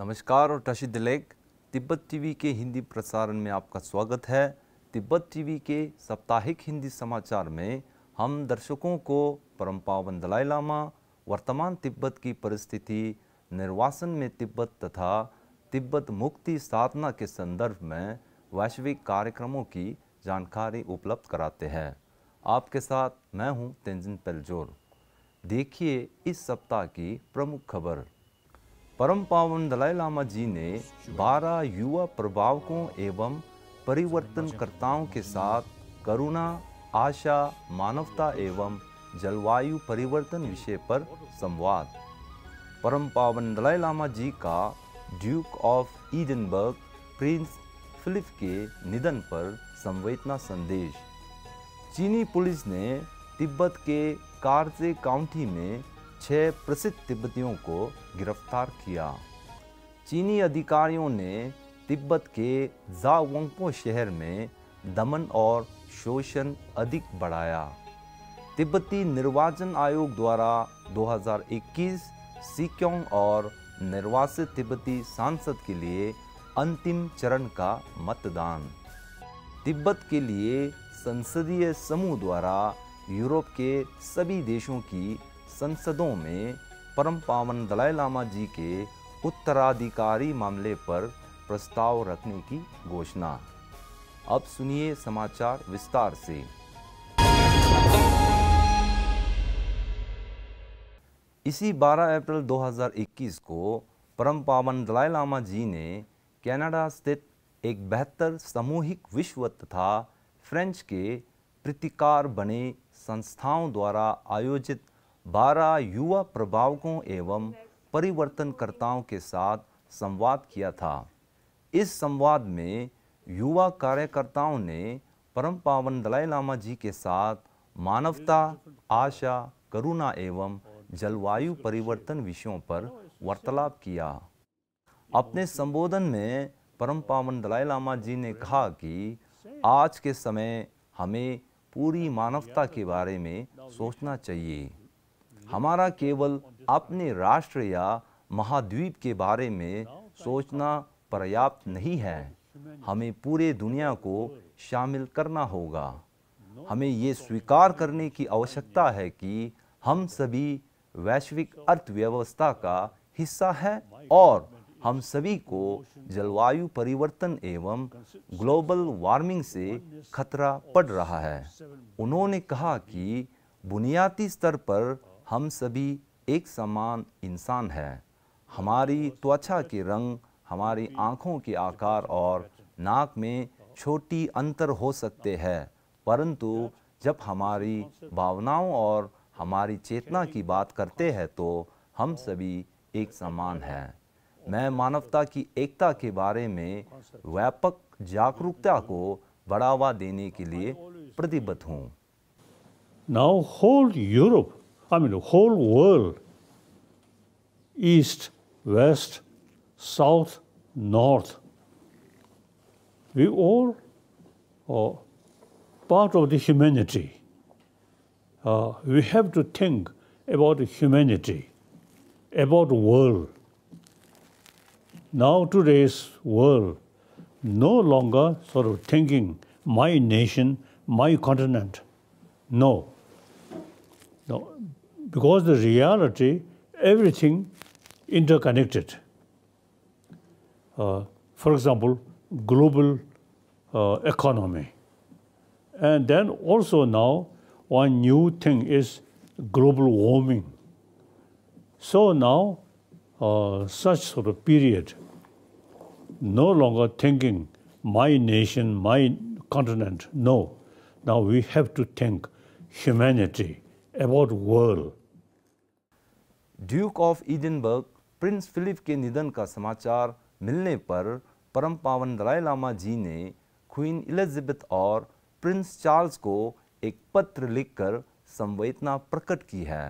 नमस्कार और टशी दिलेक तिब्बत टीवी के हिंदी प्रसारण में आपका स्वागत है तिब्बत टीवी के साप्ताहिक हिंदी समाचार में हम दर्शकों को परम पावन दलाई लामा वर्तमान तिब्बत की परिस्थिति निर्वासन में तिब्बत तथा तिब्बत मुक्ति साधना के संदर्भ में वैश्विक कार्यक्रमों की जानकारी उपलब्ध कराते हैं आपके साथ मैं हूं तेंजिन पेलजोर देखिए इस सप्ताह की प्रमुख खबर परम पावन दलाई लामा जी ने 12 युवा प्रभावकों एवं परिवर्तनकर्ताओं के साथ करुणा आशा मानवता एवं जलवायु परिवर्तन विषय पर संवाद परम पावन दलाई लामा जी का Duke of Edinburgh Prince Philip के निधन पर संवेदना संदेश चीनी पुलिस ने तिब्बत के कारसे काउंटी में छः प्रसिद्ध तिब्बतियों को गिरफ्तार किया चीनी अधिकारियों ने तिब्बत के जावंगपो शहर में दमन और शोषण अधिक बढ़ाया तिब्बती निर्वाचन आयोग द्वारा 2021 सिक्योंग और निर्वासित तिब्बती सांसद के लिए अंतिम चरण का मतदान तिब्बत के लिए संसदीय समूह द्वारा यूरोप के सभी देशों की संसदों में परम पावन दलाई लामा जी के उत्तराधिकारी मामले पर प्रस्ताव रखने की घोषणा अब सुनिए समाचार विस्तार से इसी 12 अप्रैल 2021 को परम पावन दलाई लामा जी ने कनाडा स्थित एक बेहतर सामूहिक विश्व तथा फ्रेंच के प्रतिकार बने संस्थाओं द्वारा आयोजित बारह युवा प्रभावकों एवं परिवर्तनकर्ताओं के साथ संवाद किया था इस संवाद में युवा कार्यकर्ताओं ने परम पावन दलाई लामा जी के साथ मानवता आशा करुणा एवं जलवायु परिवर्तन विषयों पर वार्तालाप किया अपने संबोधन में परम पावन दलाई लामा जी ने कहा कि आज के समय हमें पूरी मानवता के बारे में सोचना चाहिए हमारा केवल अपने राष्ट्र या महाद्वीप के बारे में सोचना पर्याप्त नहीं है हमें पूरे दुनिया को शामिल करना होगा हमें ये स्वीकार करने की आवश्यकता है कि हम सभी वैश्विक अर्थव्यवस्था का हिस्सा है और हम सभी को जलवायु परिवर्तन एवं ग्लोबल वार्मिंग से खतरा पड़ रहा है उन्होंने कहा कि बुनियादी स्तर पर हम सभी एक समान इंसान हैं हमारी त्वचा के रंग हमारी आँखों के आकार और नाक में छोटी अंतर हो सकते हैं परंतु जब हमारी भावनाओं और हमारी चेतना की बात करते हैं तो हम सभी एक समान हैं मैं मानवता की एकता के बारे में व्यापक जागरूकता को बढ़ावा देने के लिए प्रतिबद्ध हूँ now whole Europe I mean, the whole world, east, west, south, north, we all are part of the humanity. Uh, we have to think about humanity, about the world. Now today's world no longer sort of thinking my nation, my continent. No because the reality, everything interconnected. Uh, for example, global uh, economy. And then also now, one new thing is global warming. So now, uh, such sort of period, no longer thinking, my nation, my continent, no. Now we have to think humanity, about world, Duke of Edinburgh Prince Philip के निधन का समाचार मिलने पर परम पावन दलाई लामा जी ने Queen Elizabeth और प्रिंस चार्ल्स को एक पत्र लिखकर संवेदना प्रकट की है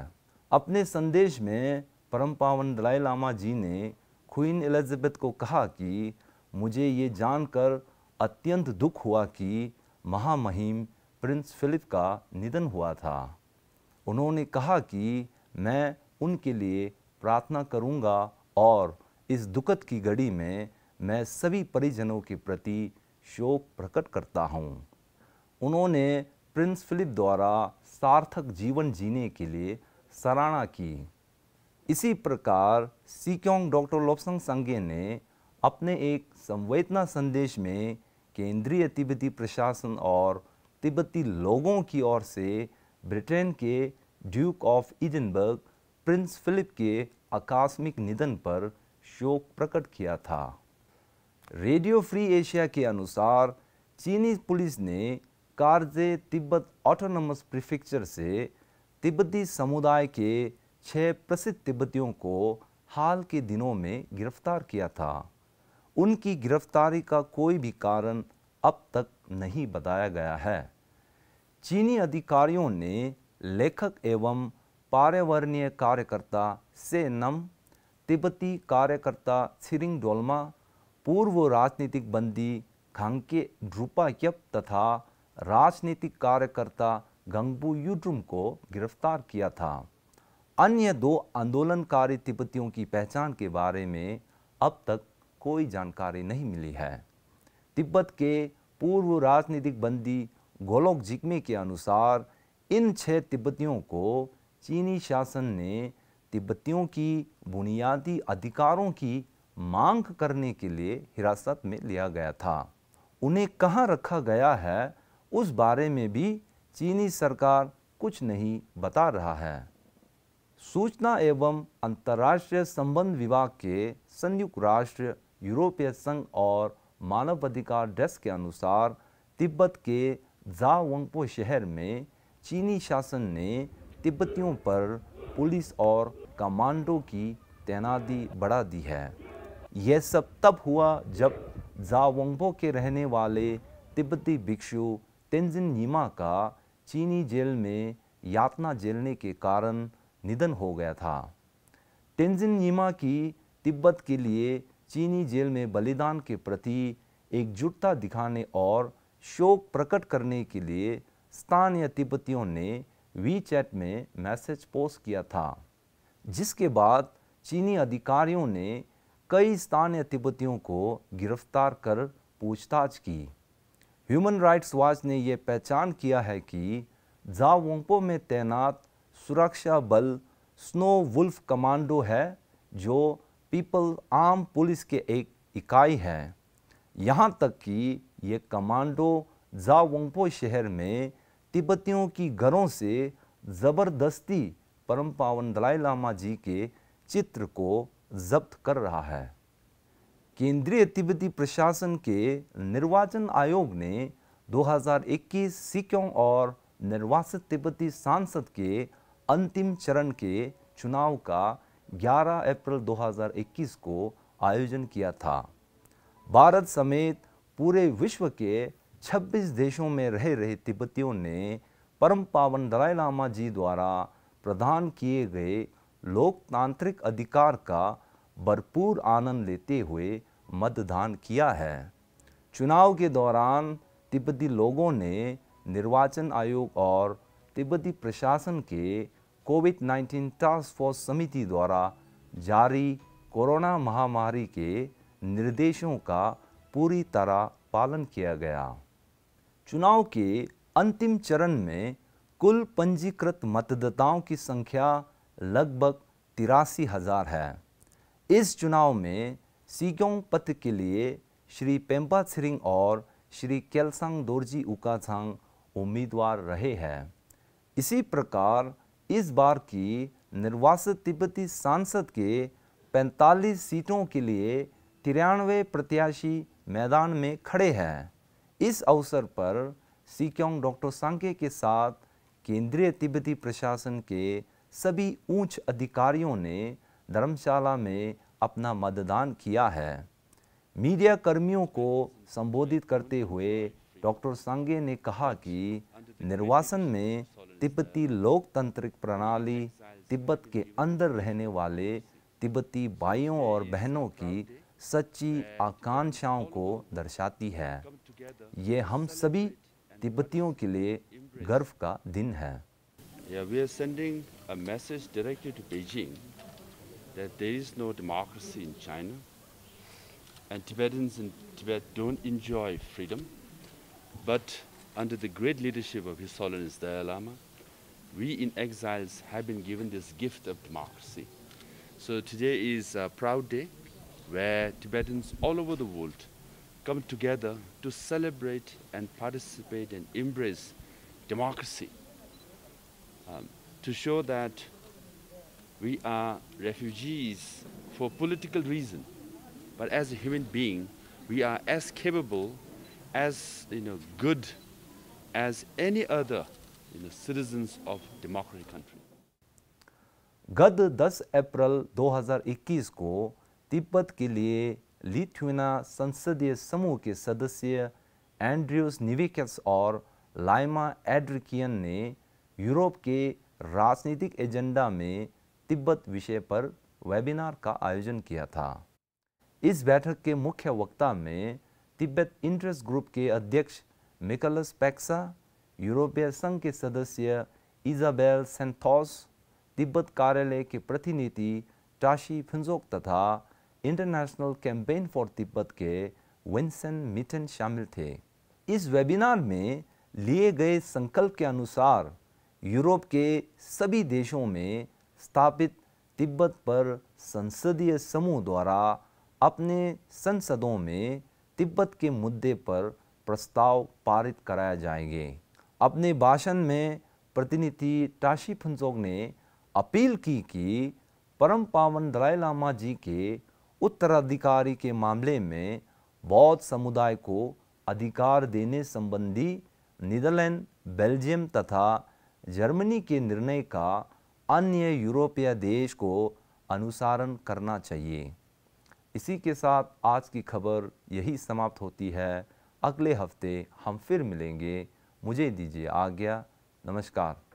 अपने संदेश में परम पावन दलाई लामा जी ने क्वीन एलिजबेथ को कहा कि मुझे ये जानकर अत्यंत दुख हुआ कि महामहिम प्रिंस फिलिप का निधन हुआ था उन्होंने कहा कि मैं उनके लिए प्रार्थना करूँगा और इस दुखद की घड़ी में मैं सभी परिजनों के प्रति शोक प्रकट करता हूँ उन्होंने प्रिंस फिलिप द्वारा सार्थक जीवन जीने के लिए सराहना की इसी प्रकार सीक्योंग डॉक्टर लोपसंग संगे ने अपने एक संवेदना संदेश में केंद्रीय तिब्बती प्रशासन और तिब्बती लोगों की ओर से ब्रिटेन के Duke of Edinburgh Prince Philip के आकस्मिक निधन पर शोक प्रकट किया था रेडियो फ्री एशिया के अनुसार चीनी पुलिस ने कारजे तिब्बत ऑटोनमस प्रिफिक्चर से तिब्बती समुदाय के छह प्रसिद्ध तिब्बतियों को हाल के दिनों में गिरफ्तार किया था उनकी गिरफ्तारी का कोई भी कारण अब तक नहीं बताया गया है चीनी अधिकारियों ने लेखक एवं पारेवर्णीय कार्यकर्ता से नम तिब्बती कार्यकर्ता छिरिंग डोलमा पूर्व राजनीतिक बंदी घंके ड्रुपा यप तथा राजनीतिक कार्यकर्ता गंगबू युड्रुम को गिरफ्तार किया था अन्य दो आंदोलनकारी तिब्बतियों की पहचान के बारे में अब तक कोई जानकारी नहीं मिली है तिब्बत के पूर्व राजनीतिक बंदी गोलोक जिग्मे के अनुसार इन छह तिब्बतियों को चीनी शासन ने तिब्बतियों की बुनियादी अधिकारों की मांग करने के लिए हिरासत में लिया गया था उन्हें कहाँ रखा गया है उस बारे में भी चीनी सरकार कुछ नहीं बता रहा है सूचना एवं अंतर्राष्ट्रीय संबंध विभाग के संयुक्त राष्ट्र यूरोपीय संघ और मानवाधिकार डेस्क के अनुसार तिब्बत के जावंगपो शहर में चीनी शासन ने तिब्बतियों पर पुलिस और कमांडो की तैनाती बढ़ा दी है यह सब तब हुआ जब जावोंगबो के रहने वाले तिब्बती भिक्षु तेंजिन नीमा का चीनी जेल में यातना झेलने के कारण निधन हो गया था तेंजिन नीमा की तिब्बत के लिए चीनी जेल में बलिदान के प्रति एकजुटता दिखाने और शोक प्रकट करने के लिए स्थानीय तिब्बतियों ने वी चैट में मैसेज पोस्ट किया था जिसके बाद चीनी अधिकारियों ने कई स्थानीय तिब्बतियों को गिरफ्तार कर पूछताछ की ह्यूमन राइट्स वॉच ने यह पहचान किया है कि जावोंगपो में तैनात सुरक्षा बल स्नो वुल्फ कमांडो है जो पीपल आर्म पुलिस के एक इकाई है यहाँ तक कि ये कमांडो जावोंगपो शहर में तिब्बतियों की घरों से ज़बरदस्ती परम पावन दलाई लामा जी के चित्र को जब्त कर रहा है केंद्रीय तिब्बती प्रशासन के निर्वाचन आयोग ने 2021 सिक्यों और निर्वासित तिब्बती सांसद के अंतिम चरण के चुनाव का 11 अप्रैल 2021 को आयोजन किया था भारत समेत पूरे विश्व के 26 देशों में रह रहे तिब्बतियों ने परम पावन दलाई लामा जी द्वारा प्रदान किए गए लोकतांत्रिक अधिकार का भरपूर आनंद लेते हुए मतदान किया है चुनाव के दौरान तिब्बती लोगों ने निर्वाचन आयोग और तिब्बती प्रशासन के कोविड 19 टास्क फोर्स समिति द्वारा जारी कोरोना महामारी के निर्देशों का पूरी तरह पालन किया गया चुनाव के अंतिम चरण में कुल पंजीकृत मतदाताओं की संख्या लगभग तिरासी हज़ार है इस चुनाव में सीकोंग पद के लिए श्री पेम्पा सिरिंग और श्री केलसांग दोरजी उकाझांग उम्मीदवार रहे हैं इसी प्रकार इस बार की निर्वासित तिब्बती सांसद के 45 सीटों के लिए तिरानवे प्रत्याशी मैदान में खड़े हैं इस अवसर पर सीक्योंग डॉक्टर सांके के साथ केंद्रीय तिब्बती प्रशासन के सभी ऊंच अधिकारियों ने धर्मशाला में अपना मतदान किया है मीडिया कर्मियों को संबोधित करते हुए डॉक्टर सांगे ने कहा कि निर्वासन में तिब्बती लोकतांत्रिक प्रणाली तिब्बत के अंदर रहने वाले तिब्बती भाइयों और बहनों की सच्ची आकांक्षाओं को दर्शाती है ये हम सभी तिब्बतियों के लिए गर्व का दिन है Yeah, we under the great leadership of His Holiness Dalai Lama, we in exiles have been given this gift of democracy. So today is a proud day where Tibetans all over the world come together to celebrate and participate and embrace democracy, um, to show that we are refugees for political reason, but as a human being, we are as capable, as you know, good as any other you know, citizens of democratic country. गत 10 अप्रैल 2021 को तिब्बत के लिए लिथुना संसदीय समूह के सदस्य Andrews निविकस और लाइमा एड्रिकियन ने यूरोप के राजनीतिक एजेंडा में तिब्बत विषय पर वेबिनार का आयोजन किया था इस बैठक के मुख्य वक्ता में तिब्बत इंटरेस्ट ग्रुप के अध्यक्ष मिकलस पैक्सा यूरोपीय संघ के सदस्य इजाबेल सेंथोस तिब्बत कार्यालय के प्रतिनिधि टाशी फिंजोक तथा इंटरनेशनल कैंपेन फॉर तिब्बत के विंसन मिटन शामिल थे इस वेबिनार में लिए गए संकल्प के अनुसार यूरोप के सभी देशों में स्थापित तिब्बत पर संसदीय समूह द्वारा अपने संसदों में तिब्बत के मुद्दे पर प्रस्ताव पारित कराया जाएंगे अपने भाषण में प्रतिनिधि टाशी फंसोग ने अपील की कि परम पावन दलाई लामा जी के उत्तराधिकारी के मामले में बौद्ध समुदाय को अधिकार देने संबंधी नीदरलैंड बेल्जियम तथा जर्मनी के निर्णय का अन्य यूरोपीय देश को अनुसारण करना चाहिए इसी के साथ आज की खबर यही समाप्त होती है अगले हफ्ते हम फिर मिलेंगे मुझे दीजिए आज्ञा नमस्कार